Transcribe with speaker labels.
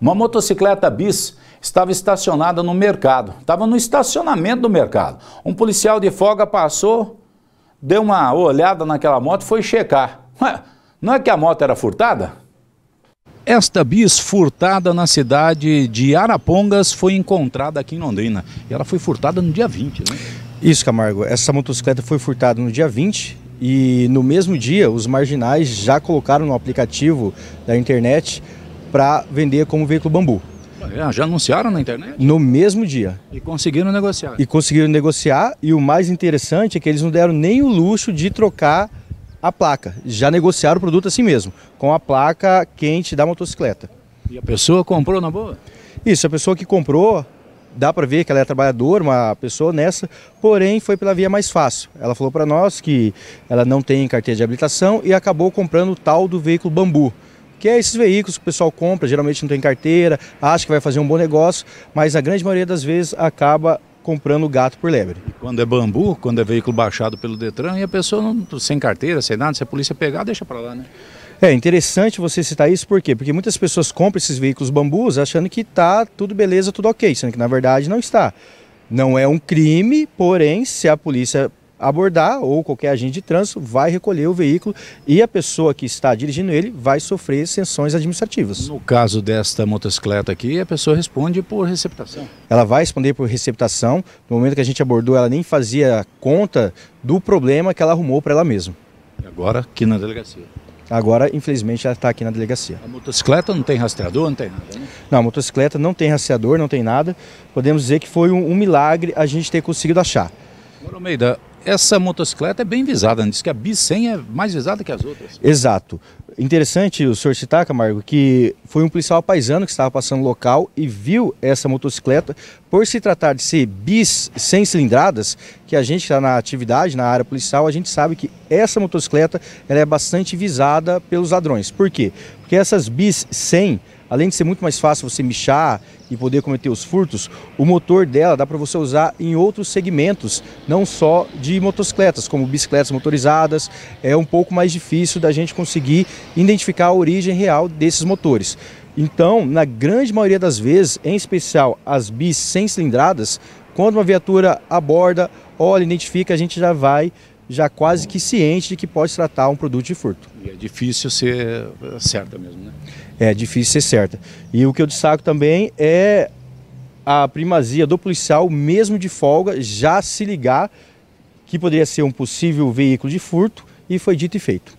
Speaker 1: Uma motocicleta bis estava estacionada no mercado, estava no estacionamento do mercado. Um policial de folga passou, deu uma olhada naquela moto e foi checar. Ué, não é que a moto era furtada? Esta bis furtada na cidade de Arapongas foi encontrada aqui em Londrina. E ela foi furtada no dia 20, né? Isso, Camargo. Essa motocicleta foi furtada no dia 20 e no mesmo dia
Speaker 2: os marginais já colocaram no aplicativo da internet para vender como veículo bambu.
Speaker 1: Já anunciaram na internet?
Speaker 2: No mesmo dia.
Speaker 1: E conseguiram negociar.
Speaker 2: E conseguiram negociar, e o mais interessante é que eles não deram nem o luxo de trocar a placa. Já negociaram o produto assim mesmo, com a placa quente da motocicleta. E a pessoa comprou na boa? Isso, a pessoa que comprou, dá para ver que ela é trabalhadora, uma pessoa honesta, porém foi pela via mais fácil. Ela falou para nós que ela não tem carteira de habilitação e acabou comprando o tal do veículo bambu que é esses veículos que o pessoal compra, geralmente não tem
Speaker 1: carteira, acha que vai fazer um bom negócio, mas a grande maioria das vezes acaba comprando gato por lebre. Quando é bambu, quando é veículo baixado pelo Detran, e a pessoa não, sem carteira, sem nada, se a polícia pegar, deixa para lá, né? É interessante você citar isso, por quê? Porque muitas pessoas compram esses veículos
Speaker 2: bambus achando que tá tudo beleza, tudo ok, sendo que na verdade não está. Não é um crime, porém, se a polícia abordar ou qualquer agente de trânsito vai recolher o veículo e a pessoa que está dirigindo ele vai sofrer sanções administrativas. No caso desta motocicleta aqui, a pessoa responde por
Speaker 1: receptação.
Speaker 2: Ela vai responder por receptação. No momento que a gente abordou, ela nem fazia conta do problema que ela arrumou para ela mesma.
Speaker 1: E agora aqui na delegacia.
Speaker 2: Agora, infelizmente, ela está aqui na delegacia. A motocicleta não tem rastreador, não tem nada, né? Não, a motocicleta não tem rastreador, não tem nada. Podemos dizer que foi um, um milagre a gente ter conseguido achar.
Speaker 1: Almeida, essa motocicleta é bem visada, né? diz que a B100 é mais visada que as outras.
Speaker 2: Exato. Interessante o senhor citar, Camargo, que foi um policial paisano que estava passando no local e viu essa motocicleta. Por se tratar de ser bis 100 cilindradas, que a gente está na atividade, na área policial, a gente sabe que essa motocicleta ela é bastante visada pelos ladrões. Por quê? Porque essas bis 100, além de ser muito mais fácil você michar e poder cometer os furtos, o motor dela dá para você usar em outros segmentos, não só de motocicletas, como bicicletas motorizadas. É um pouco mais difícil da gente conseguir identificar a origem real desses motores. Então, na grande maioria das vezes, em especial as bis sem cilindradas, quando uma viatura aborda, olha, identifica, a gente já vai já quase que ciente de que pode tratar um produto de furto. E é difícil ser eh, certa mesmo, né? É difícil ser certa. E o que eu destaco também é a primazia do policial, mesmo de folga, já se ligar que poderia ser um possível veículo de furto e foi dito e feito.